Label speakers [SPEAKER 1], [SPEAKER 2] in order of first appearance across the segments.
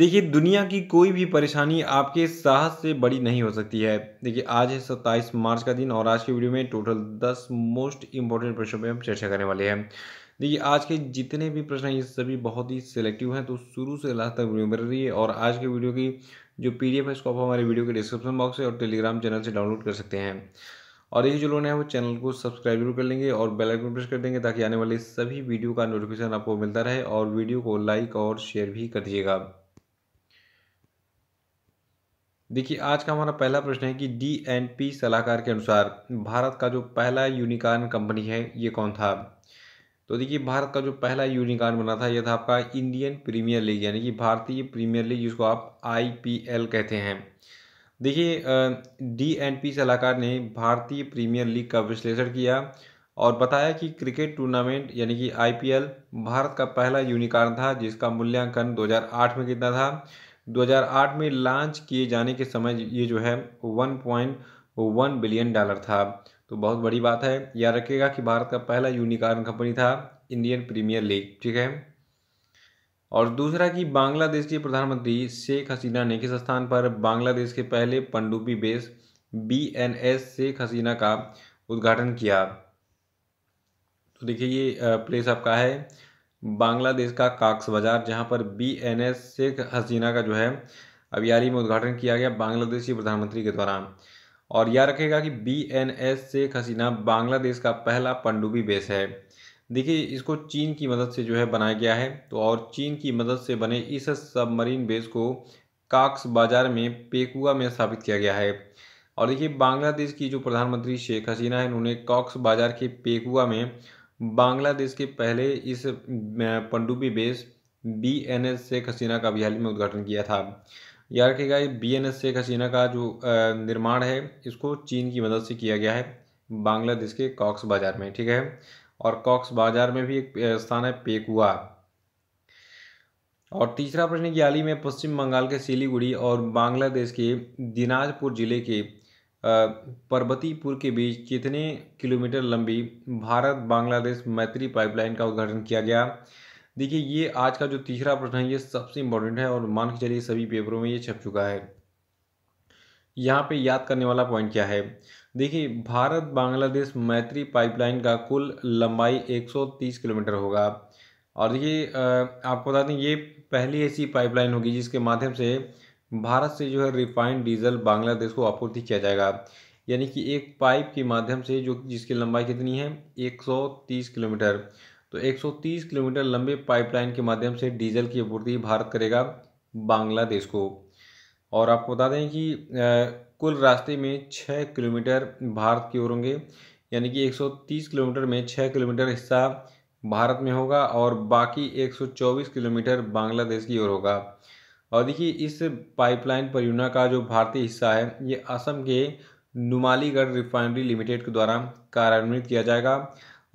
[SPEAKER 1] देखिए दुनिया की कोई भी परेशानी आपके साहस से बड़ी नहीं हो सकती है देखिए आज है सत्ताईस मार्च का दिन और आज की वीडियो में टोटल दस मोस्ट इंपॉर्टेंट प्रश्नों पर हम चर्चा करने वाले हैं देखिए आज के जितने भी प्रश्न हैं ये सभी बहुत ही सिलेक्टिव हैं तो शुरू से लास्ट तक वीडियो बन रही है और आज के वीडियो की जो पी डी एफ है इसको आप हमारे वीडियो के डिस्क्रिप्शन बॉक्स से और टेलीग्राम चैनल से डाउनलोड कर सकते हैं और यही जो लोग हैं वो चैनल को सब्सक्राइब जरूर कर लेंगे और बेल आइकन प्रेस कर देंगे ताकि आने वाले सभी वीडियो का नोटिफिकेशन आपको मिलता रहे और वीडियो को लाइक और शेयर भी कर दीजिएगा देखिए आज का हमारा पहला प्रश्न है कि डी एंड पी सलाहकार के अनुसार भारत का जो पहला यूनिकॉर्न कंपनी है ये कौन था तो देखिए भारत का जो पहला यूनिकॉर्न बना था यह था आपका इंडियन प्रीमियर लीग यानी कि भारतीय प्रीमियर लीग जिसको आप आईपीएल कहते हैं देखिए डी एंड पी सलाहकार ने भारतीय प्रीमियर लीग का विश्लेषण किया और बताया कि क्रिकेट टूर्नामेंट यानी कि आईपीएल भारत का पहला यूनिकॉर्न था जिसका मूल्यांकन 2008 में कितना था 2008 में लॉन्च किए जाने के समय ये जो है 1.1 बिलियन डॉलर था तो बहुत बड़ी बात है याद रखिएगा कि भारत का पहला यूनिकॉर्न कंपनी था इंडियन प्रीमियर लीग ठीक है और दूसरा कि बांग्लादेश के प्रधानमंत्री शेख हसीना ने किस स्थान पर बांग्लादेश के पहले पंडुपी base B N S Sheikh Hasina का उद्घाटन किया तो देखिए ये प्लेस आपका है बांग्लादेश का काक्स बाजार जहां पर B N S Sheikh Hasina का जो है अभियारी में उद्घाटन किया गया बांग्लादेशी प्रधानमंत्री के द्वारा और याद रखेगा कि B N S Sheikh Hasina Bangladesh का पहला पंडुबी बेस है देखिए इसको चीन की मदद से जो है बनाया गया है तो और चीन की मदद से बने इस सबमरीन बेस को काक्स बाजार में पेकुआ में स्थापित किया गया है और देखिए बांग्लादेश की जो प्रधानमंत्री शेख हसीना है उन्होंने काक्स बाजार के पेकुआ में बांग्लादेश के पहले इस पंडुबी base B N S Sheikh Hasina का भी हाल में उद्घाटन किया था याद रखेगा ये B N S Sheikh Hasina का जो निर्माण है इसको चीन की मदद से किया गया है बांग्लादेश के कॉक्स बाजार में ठीक है और कॉक्स बाजार में भी एक स्थान है पेकुआ और तीसरा प्रश्न की हाल ही में पश्चिम बंगाल के सिलीगुड़ी और बांग्लादेश के दिनाजपुर जिले के पर्वतीपुर के बीच कितने किलोमीटर लंबी भारत बांग्लादेश मैत्री पाइपलाइन का उद्घाटन किया गया देखिए ये आज का जो तीसरा प्रश्न है ये सबसे इम्पोर्टेंट है और मान के चलिए सभी पेपरों में ये छप चुका है यहाँ पे याद करने वाला पॉइंट क्या है देखिए भारत बांग्लादेश मैत्री पाइपलाइन का कुल लंबाई 130 किलोमीटर होगा और देखिए आपको बता दें ये पहली ऐसी पाइपलाइन होगी जिसके माध्यम से भारत से जो है रिफाइंड डीजल बांग्लादेश को आपूर्ति किया जाएगा यानी कि एक पाइप के माध्यम से जो जिसकी लंबाई कितनी है 130 किलोमीटर तो 130 किलोमीटर लंबे पाइपलाइन के माध्यम से डीजल की आपूर्ति भारत करेगा बांग्लादेश को और आपको बता दें कि कुल रास्ते में छः किलोमीटर भारत की ओर होंगे यानी कि 130 किलोमीटर में छः किलोमीटर हिस्सा भारत में होगा और बाकी 124 किलोमीटर बांग्लादेश की ओर होगा और देखिए इस पाइपलाइन परियोजना का जो भारतीय हिस्सा है ये असम के नुमालीगढ़ रिफाइनरी लिमिटेड के द्वारा कार्यान्वित किया जाएगा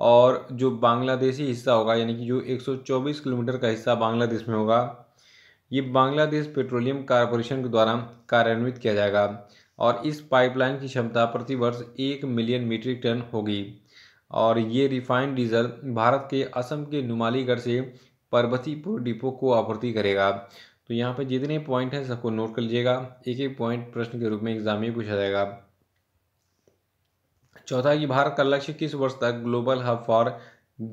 [SPEAKER 1] और जो बांग्लादेशी हिस्सा होगा यानी कि जो 124 किलोमीटर का हिस्सा बांग्लादेश में होगा ये बांग्लादेश पेट्रोलियम कॉरपोरेशन के द्वारा कार्यान्वित किया जाएगा और इस पाइपलाइन की क्षमता प्रतिवर्ष एक मिलियन मीट्रिक टन होगी और ये रिफाइंड डीजल भारत के असम के नुमालीगढ़ से पर्वतीपुर डिपो को आपूर्ति करेगा तो यहाँ पर जितने पॉइंट हैं सबको नोट कर लीजिएगा एक एक पॉइंट प्रश्न के रूप में एग्जाम में पूछा जाएगा चौथा कि भारत का लक्ष्य किस वर्ष तक global hub for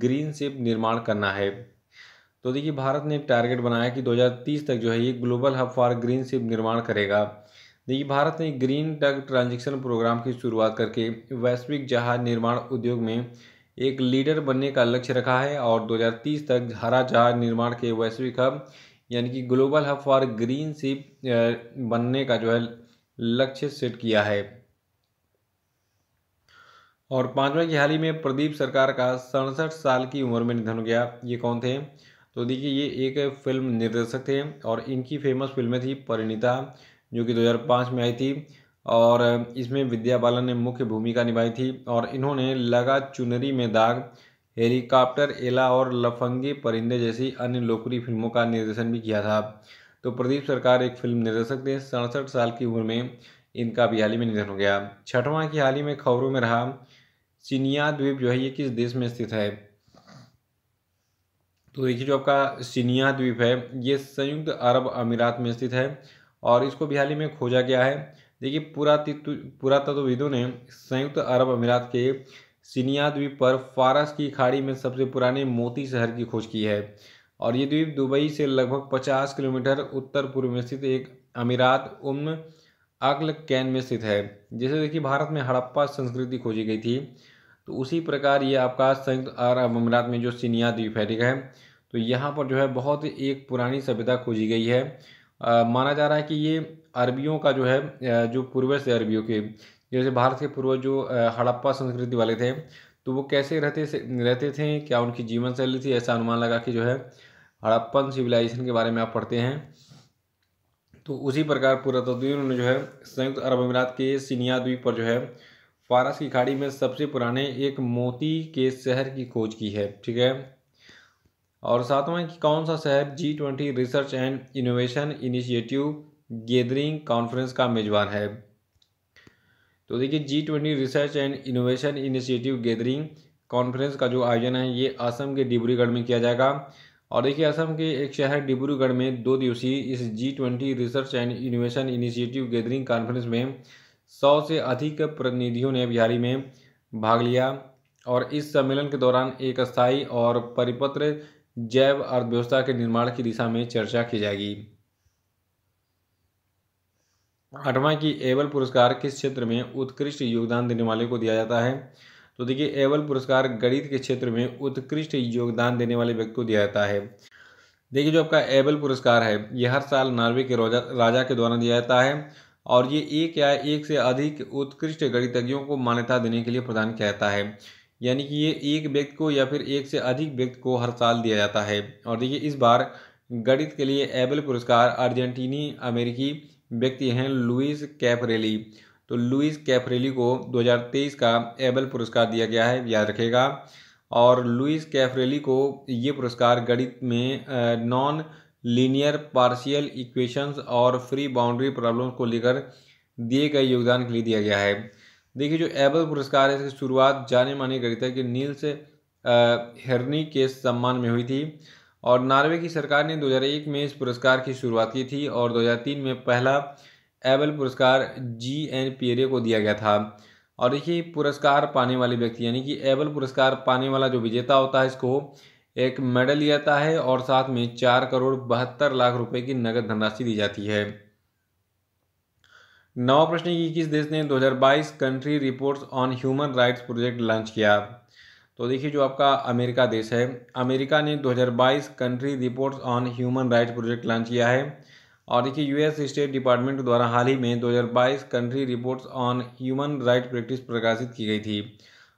[SPEAKER 1] green ship निर्माण करना है तो देखिए भारत ने एक टारगेट बनाया कि 2030 तक जो है ये global hub for green ship निर्माण करेगा देखिए भारत ने ग्रीन टग ट्रांजेक्शन प्रोग्राम की शुरुआत करके वैश्विक जहाज निर्माण उद्योग में एक लीडर बनने का लक्ष्य रखा है और 2030 तक हरा जहाज निर्माण के वैश्विक हब यानी कि global hub for green ship बनने का जो है लक्ष्य सेट किया है और पांचवें की हाल ही में प्रदीप सरकार का सड़सठ साल की उम्र में निधन हो गया ये कौन थे तो देखिए ये एक फिल्म निर्देशक थे और इनकी फेमस फिल्में थी परिणीता जो कि 2005 में आई थी और इसमें विद्या बालन ने मुख्य भूमिका निभाई थी और इन्होंने लगा चुनरी में दाग हेलीकॉप्टर एला और लफंगी परिंदे जैसी अन्य लोकप्रिय फिल्मों का निर्देशन भी किया था तो प्रदीप सरकार एक फिल्म निर्देशक थे सड़सठ साल की उम्र में इनका भी हाल ही में निधन हो गया छठवां की हाल ही में खबरों में रहा सीनिया द्वीप जो है ये किस देश में स्थित है तो देखिए जो आपका सीनिया द्वीप है ये संयुक्त अरब अमीरात में स्थित है और इसको भी हाल ही में खोजा गया है देखिए पुरातत्वविदों ने संयुक्त अरब अमीरात के सिनिया द्वीप पर फारस की खाड़ी में सबसे पुराने मोती शहर की खोज की है और ये द्वीप दुबई से लगभग 50 किलोमीटर उत्तर पूर्व में स्थित एक अमीरात उम अकल कैन में स्थित है जैसे देखिए भारत में हड़प्पा संस्कृति खोजी गई थी तो उसी प्रकार ये आपका संयुक्त अरब अमीरात में जो सिनिया द्वीप है ठीक है तो यहाँ पर जो है बहुत एक पुरानी सभ्यता खोजी गई है आ, माना जा रहा है कि ये अरबियों का जो है जो पूर्वज थे अरबियों के जैसे भारत के पूर्वज जो हड़प्पा संस्कृति वाले थे तो वो कैसे रहते रहते थे क्या उनकी जीवन शैली थी ऐसा अनुमान लगा कि जो है हड़प्पन सिविलाइजेशन के बारे में आप पढ़ते हैं तो उसी प्रकार पुरातत्वी तो उन्होंने जो है संयुक्त अरब अमीरात के सीनिया द्वीप पर जो है फारस की खाड़ी में सबसे पुराने एक मोती के शहर की खोज की है ठीक है और सातवां कि कौन सा शहर G twenty research and innovation initiative gathering conference का मेजबान है तो देखिए G twenty research and innovation initiative gathering conference का जो आयोजन है ये असम के डिब्रूगढ़ में किया जाएगा और देखिए असम के एक शहर डिब्रूगढ़ में दो दिवसीय इस G twenty research and innovation initiative gathering conference में सौ से अधिक प्रतिनिधियों ने बिहारी में भाग लिया और इस सम्मेलन के दौरान एक स्थायी और परिपत्र जैव अर्थव्यवस्था के निर्माण की दिशा में चर्चा की जाएगी आठवां कि एवल पुरस्कार किस क्षेत्र में उत्कृष्ट योगदान देने वाले को दिया जाता है तो देखिए एवल पुरस्कार गणित के क्षेत्र में उत्कृष्ट योगदान देने वाले व्यक्ति को दिया जाता है देखिए जो आपका एबल पुरस्कार है ये हर साल नॉर्वे के राजा के द्वारा दिया जाता है और ये एक या एक से अधिक उत्कृष्ट गणितज्ञों को मान्यता देने के लिए प्रदान किया जाता है यानी कि ये एक व्यक्ति को या फिर एक से अधिक व्यक्ति को हर साल दिया जाता है और देखिए इस बार गणित के लिए एबल पुरस्कार अर्जेंटीनी अमेरिकी व्यक्ति हैं लुइस कैफरेली तो लुइस कैफरेली को 2023 का एबल पुरस्कार दिया गया है याद रखेगा और लुइस कैफरेली को ये पुरस्कार गणित में नॉन लीनियर पार्शियल इक्वेशंस और फ्री बाउंड्री प्रॉब्लम्स को लेकर दिए गए योगदान के लिए दिया गया है देखिए जो एबल पुरस्कार है इसकी शुरुआत जाने माने गणित गणितज्ञ नील्स हेरनी के सम्मान में हुई थी और नॉर्वे की सरकार ने 2001 में इस पुरस्कार की शुरुआत की थी और 2003 में पहला एबल पुरस्कार जी एन पियरे को दिया गया था और देखिए पुरस्कार पाने वाले व्यक्ति यानी कि एबल पुरस्कार पाने वाला जो विजेता होता है इसको एक मेडल दिया जाता है और साथ में चार करोड़ बहत्तर लाख रुपए की नगद धनराशि दी जाती है नवा प्रश्न की किस देश ने 2022 country reports on human rights project launch किया तो देखिए जो आपका अमेरिका देश है अमेरिका ने 2022 country reports on human rights project launch किया है और देखिए यूएस स्टेट डिपार्टमेंट द्वारा हाल ही में 2022 country reports on human right practice प्रकाशित की गई थी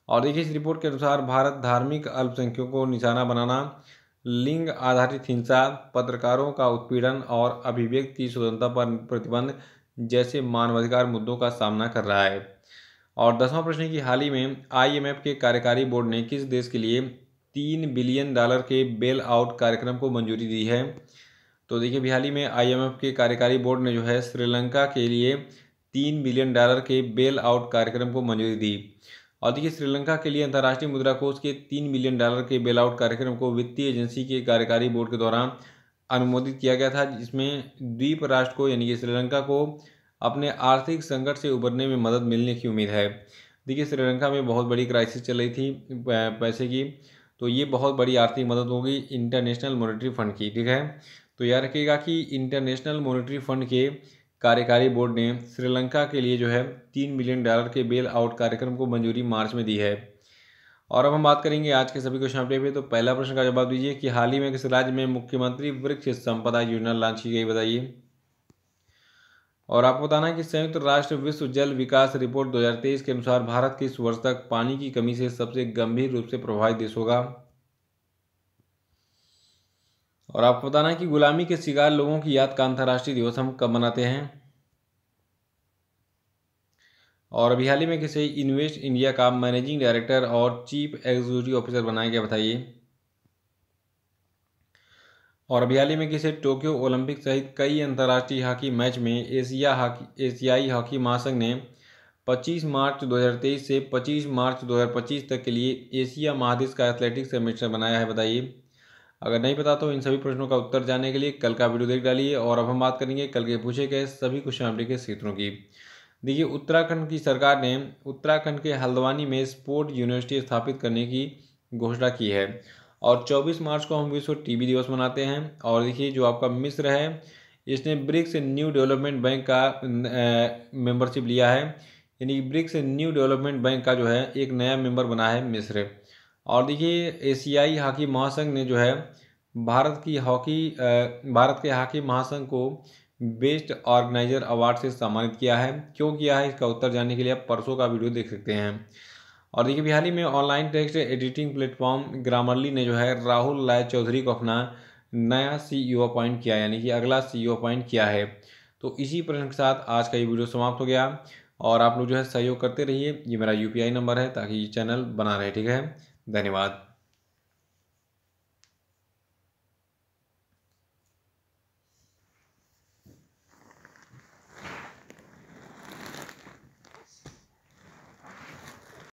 [SPEAKER 1] और देखिए इस रिपोर्ट के अनुसार भारत धार्मिक अल्पसंख्यकों को निशाना बनाना लिंग आधारित हिंसा पत्रकारों का उत्पीड़न और अभिव्यक्ति स्वतंत्रता पर प्रतिबंध जैसे मानवाधिकार मुद्दों का सामना कर रहा है और दसवां प्रश्न है कि हाल ही में आईएमएफ के कार्यकारी बोर्ड ने किस देश के लिए तीन बिलियन डॉलर के बेल आउट कार्यक्रम को मंजूरी दी है तो देखिए अभी हाल ही में आईएमएफ के कार्यकारी बोर्ड ने जो है श्रीलंका के लिए तीन बिलियन डॉलर के बेल आउट कार्यक्रम को मंजूरी दी और देखिए श्रीलंका के लिए अंतर्राष्ट्रीय मुद्रा कोष के तीन बिलियन डॉलर के बेल आउट कार्यक्रम को वित्तीय एजेंसी के कार्यकारी बोर्ड के द्वारा अनुमोदित किया गया था जिसमें द्वीप राष्ट्र को यानी कि श्रीलंका को अपने आर्थिक संकट से उबरने में मदद मिलने की उम्मीद है देखिए श्रीलंका में बहुत बड़ी क्राइसिस चल रही थी पैसे की तो ये बहुत बड़ी आर्थिक मदद होगी इंटरनेशनल मॉनेटरी फंड की ठीक है तो याद रखिएगा कि इंटरनेशनल मॉनेटरी फंड के कार्यकारी बोर्ड ने श्रीलंका के लिए जो है तीन बिलियन डॉलर के बेल आउट कार्यक्रम को मंजूरी मार्च में दी है और अब हम बात करेंगे आज के सभी क्वेश्चन अपडेट पे तो पहला प्रश्न का जवाब दीजिए कि हाल ही में किस राज्य में मुख्यमंत्री वृक्ष संपदा योजना लॉन्च की गई बताइए और आपको बताना है कि संयुक्त राष्ट्र विश्व जल विकास रिपोर्ट 2023 के अनुसार भारत के इस वर्ष तक पानी की कमी से सबसे गंभीर रूप से प्रभावित देश होगा और आपको बताना है कि गुलामी के शिकार लोगों की याद का अंतर्राष्ट्रीय दिवस हम कब मनाते हैं और अभी हाल ही में किसे इन्वेस्ट इंडिया का मैनेजिंग डायरेक्टर और चीफ एग्जीक्यूटिव ऑफिसर बनाया गया बताइए और बयाली में किसे टोक्यो ओलंपिक सहित कई अंतर्राष्ट्रीय हॉकी मैच में एशिया हॉकी एशियाई हॉकी महासंघ ने 25 मार्च 2023 से 25 मार्च 2025 तक के लिए एशिया महादेश का एथलेटिक्स कमिश्नर बनाया है बताइए अगर नहीं पता तो इन सभी प्रश्नों का उत्तर जानने के लिए कल का वीडियो देख डालिए और अब हम बात करेंगे कल के पूछे गए सभी क्वेश्चन के क्षेत्रों की देखिए उत्तराखंड की सरकार ने उत्तराखंड के हल्द्वानी में स्पोर्ट यूनिवर्सिटी स्थापित करने की घोषणा की है और 24 मार्च को हम विश्व टीबी दिवस मनाते हैं और देखिए जो आपका मिस्र है इसने ब्रिक्स न्यू डेवलपमेंट बैंक का मेंबरशिप लिया है यानी ब्रिक्स न्यू डेवलपमेंट बैंक का जो है एक नया मेंबर बना है मिस्र और देखिए एशियाई हॉकी महासंघ ने जो है भारत की हॉकी भारत के हॉकी महासंघ को बेस्ट ऑर्गेनाइजर अवार्ड से सम्मानित किया है क्यों किया है इसका उत्तर जानने के लिए आप परसों का वीडियो देख सकते हैं और देखिए बिहार में online text editing platform Grammarly ने जो है राहुल लाय चौधरी को अपना नया सीईओ अपॉइंट e किया यानी कि अगला सीईओ अपॉइंट e किया है तो इसी प्रश्न के साथ आज का ये वीडियो समाप्त हो गया और आप लोग जो है सहयोग करते रहिए ये मेरा यूपीआई नंबर है ताकि ये चैनल बना रहे ठीक है धन्यवाद